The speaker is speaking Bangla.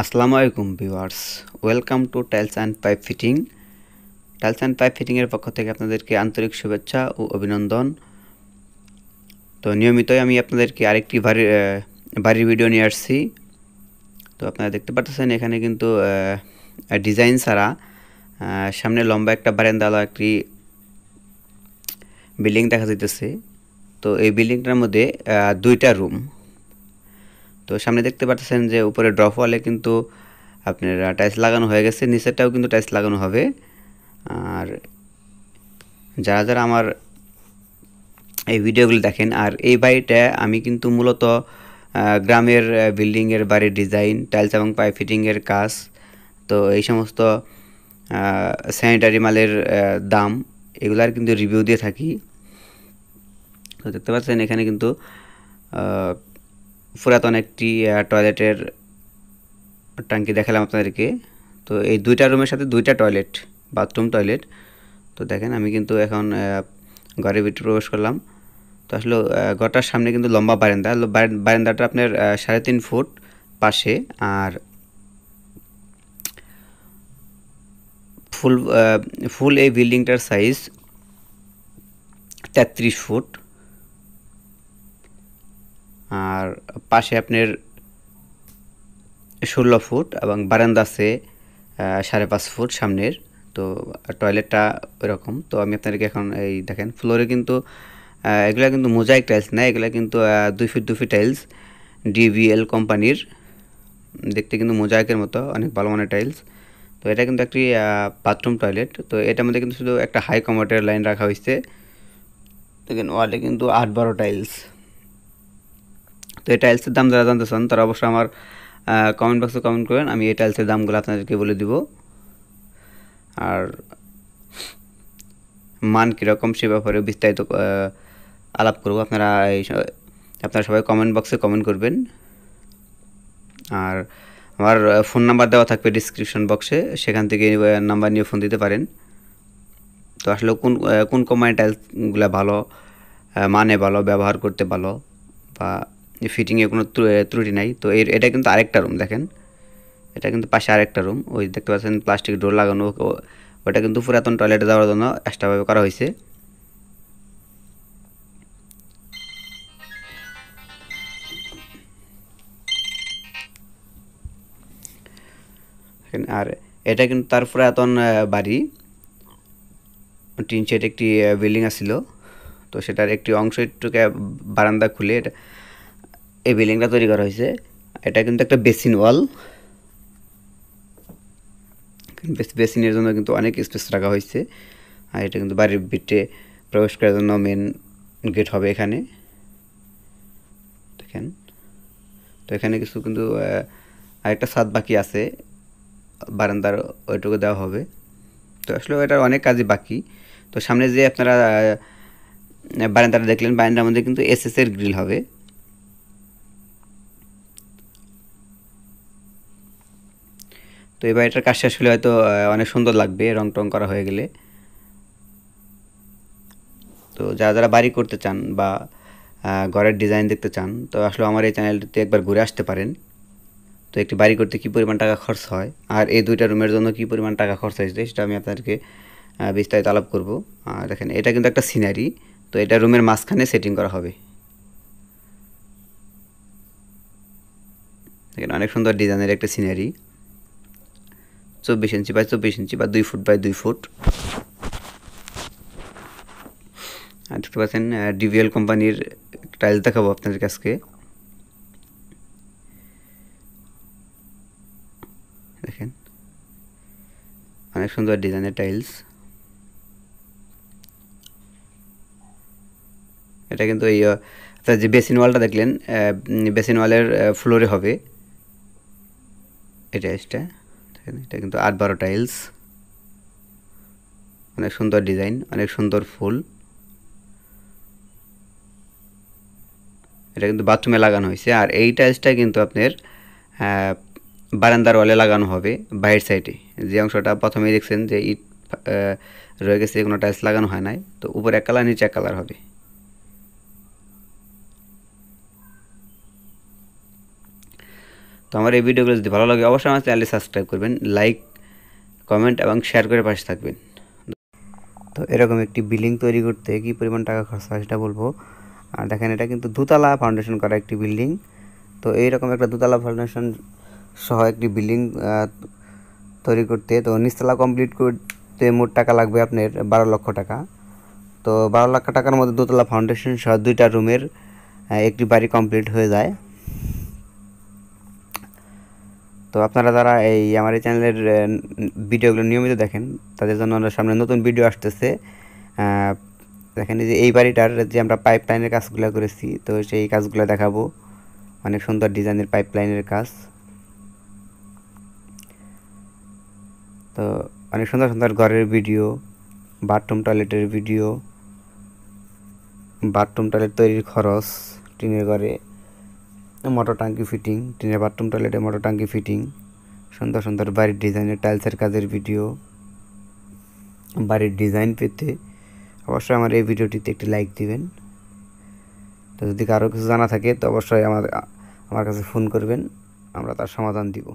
আসসালামু আলাইকুম viewers welcome to tiles and pipe fitting tiles and pipe ফিটিংয়ের পক্ষ থেকে আপনাদেরকে আন্তরিক শুভেচ্ছা ও অভিনন্দন তো নিয়মিতই আমি আপনাদেরকে আরেকটি বাড়ির বাড়ির ভিডিও নিয়ে আসছি তো আপনারা দেখতে পাচ্ছেন এখানে কিন্তু ডিজাইন ছাড়া সামনে লম্বা একটা বারেন্দাল একটি বিল্ডিং দেখা যেতেছে তো এই বিল্ডিংটার মধ্যে দুইটা রুম তো সামনে দেখতে পাচ্ছেন যে উপরে ড্রপ ওয়ালে কিন্তু আপনারা টাইলস লাগানো হয়ে গেছে নিচেরটাও কিন্তু টাইলস লাগানো হবে আর যারা যারা আমার এই ভিডিওগুলো দেখেন আর এই বাড়িটা আমি কিন্তু মূলত গ্রামের বিল্ডিংয়ের বাড়ির ডিজাইন টাইলস এবং পাইপ ফিটিংয়ের কাজ তো এই সমস্ত স্যানিটারি মালের দাম এগুলার কিন্তু রিভিউ দিয়ে থাকি তো দেখতে পাচ্ছেন এখানে কিন্তু পুরাতন একটি টয়লেটের ট্যাঙ্কি দেখালাম আপনাদেরকে তো এই দুইটা রুমের সাথে দুইটা টয়লেট বাথরুম টয়লেট তো দেখেন আমি কিন্তু এখন ঘরের ভিতরে প্রবেশ করলাম তো আসলে ঘরটার সামনে কিন্তু লম্বা বারান্দা বারান্দাটা আপনার সাড়ে তিন ফুট পাশে আর ফুল ফুল এই বিল্ডিংটার সাইজ তেত্রিশ ফুট পাশে আপনার ষোলো ফুট এবং বারান্দা আছে সাড়ে পাঁচ ফুট সামনের তো টয়লেটটা ওইরকম তো আমি আপনাদেরকে এখন এই দেখেন ফ্লোরে কিন্তু এগুলা কিন্তু মোজাইক টাইলস না এগুলা কিন্তু দুই ফিট দুই ফিট টাইলস ডিভিএল কোম্পানির দেখতে কিন্তু মোজাইকের মতো অনেক ভালো মানের টাইলস তো এটা কিন্তু একটি বাথরুম টয়লেট তো এটার মধ্যে কিন্তু শুধু একটা হাই কমোটের লাইন রাখা হয়েছে দেখেন ওয়ালে কিন্তু আট বারো টাইলস তো এই টাইলসের দাম যারা জানতে চান তারা অবশ্যই আমার কমেন্ট বক্সে কমেন্ট করেন আমি এই টাইলসের দামগুলো আপনাদেরকে বলে দিব আর মান কীরকম সে ব্যাপারে বিস্তারিত আলাপ করব আপনারা এই আপনারা সবাই কমেন্ট বক্সে কমেন্ট করবেন আর আমার ফোন নাম্বার দেওয়া থাকবে ডিসক্রিপশন বক্সে সেখান থেকে নাম্বার নিয়ে ফোন দিতে পারেন তো আসলে কোন কোন কোম্পানির টাইলসগুলো ভালো মানে ভালো ব্যবহার করতে ভালো বা ফিটিংয়ে কোনো ত্রুটি নাই তো এর এটা কিন্তু আরেকটা রুম দেখেন এটা কিন্তু পাশে আরেকটা রুম ওই দেখতে পাচ্ছেন প্লাস্টিক ডোর লাগানো ওটা কিন্তু পুরাতন টয়লেটে যাওয়ার জন্য এক্সট্রাভাবে করা হয়েছে আর এটা কিন্তু তার পুরাতন বাড়ি টিন শেড একটি বিল্ডিং আসছিল তো সেটার একটি অংশ একটুকে বারান্দা খুলে এটা এই বিল্ডিংটা তৈরি করা হয়েছে এটা কিন্তু একটা বেসিন ওয়াল বেসিনের জন্য কিন্তু অনেক স্পেস রাখা হয়েছে আর এটা কিন্তু বাড়ির বিটে প্রবেশ করার জন্য মেন গেট হবে এখানে দেখেন তো এখানে কিছু কিন্তু আরেকটা সাদ বাকি আছে বারান্দার ওইটুকু দেওয়া হবে তো আসলে এটার অনেক কাজই বাকি তো সামনে যে আপনারা বারান্দাটা দেখলেন বারান্দার মধ্যে কিন্তু এস এর গ্রিল হবে তো এবার এটার কাজ শেষ হলে হয়তো অনেক সুন্দর লাগবে রং টং করা হয়ে গেলে তো যারা যারা বাড়ি করতে চান বা ঘরের ডিজাইন দেখতে চান তো আসলে আমার এই চ্যানেলটিতে একবার ঘুরে আসতে পারেন তো একটি বাড়ি করতে কী পরিমাণ টাকা খরচ হয় আর এই দুইটা রুমের জন্য কী পরিমাণ টাকা খরচ হয়েছে সেটা আমি আপনাদেরকে বিস্তারিত আলাপ করব দেখেন এটা কিন্তু একটা সিনারি তো এটা রুমের মাঝখানে সেটিং করা হবে দেখেন অনেক সুন্দর ডিজাইনের একটা সিনারি চব্বিশ ইঞ্চি বাই চব্বিশ ইঞ্চি বা দুই ফুট বাই দুই ফুট আর দেখতে পাচ্ছেন ডিভিএল কোম্পানির টাইলস দেখাবো আপনাদের কাছকে দেখেন অনেক সুন্দর ডিজাইনের টাইলস এটা কিন্তু এই যে বেসিন ওয়ালটা দেখলেন বেসিন ওয়ালের ফ্লোরে হবে এটা এটা দেখেন এটা কিন্তু আট বারো টাইলস অনেক সুন্দর ডিজাইন অনেক সুন্দর ফুল এটা কিন্তু বাথরুমে লাগানো হয়েছে আর এই টাইলসটা কিন্তু আপনার বারান্দার ওয়ালে লাগানো হবে বাইরের সাইডে যে অংশটা প্রথমেই দেখছেন যে ইট রয়ে গেছে কোনো টাইলস লাগানো হয় নাই তো উপরে এক কালার নিচে এক কালার হবে তো আমার এই ভিডিওগুলো যদি ভালো লাগে অবশ্যই আমার চ্যানেলে সাবস্ক্রাইব করবেন লাইক কমেন্ট এবং শেয়ার করে পাশে থাকবেন তো এরকম একটি বিল্ডিং তৈরি করতে কি পরিমাণ টাকা খরচ হয় সেটা বলবো আর দেখেন এটা কিন্তু দুতলা ফাউন্ডেশন করা একটি বিল্ডিং তো এইরকম একটা দুতলা ফাউন্ডেশন সহ একটি বিল্ডিং তৈরি করতে তো নিচতলা কমপ্লিট করতে মোট টাকা লাগবে আপনার বারো লক্ষ টাকা তো বারো লক্ষ টাকার মধ্যে দোতলা ফাউন্ডেশন সহ দুইটা রুমের একটি বাড়ি কমপ্লিট হয়ে যায় তো আপনারা যারা এই আমার এই চ্যানেলের ভিডিওগুলো নিয়মিত দেখেন তাদের জন্য আমরা সামনে নতুন ভিডিও আসতেছে দেখেন যে এই বাড়িটার যে আমরা পাইপ লাইনের কাজগুলো করেছি তো সেই কাজগুলো দেখাবো অনেক সুন্দর ডিজাইনের পাইপ লাইনের কাজ তো অনেক সুন্দর সুন্দর ঘরের ভিডিও বাথরুম টয়লেটের ভিডিও বাথরুম টয়লেট তৈরির খরচ টিনের ঘরে মোটর টাঙ্কি ফিটিং টিনের বাথরুম টয়লেটে মোটর টাঙ্কি ফিটিং সুন্দর সুন্দর বাড়ির ডিজাইনের টাইলসের কাজের ভিডিও বাড়ির ডিজাইন পেতে অবশ্যই আমার এই ভিডিওটিতে একটি লাইক দিবেন তো যদি কারো কিছু জানা থাকে তো অবশ্যই আমার আমার কাছে ফোন করবেন আমরা তার সমাধান দিব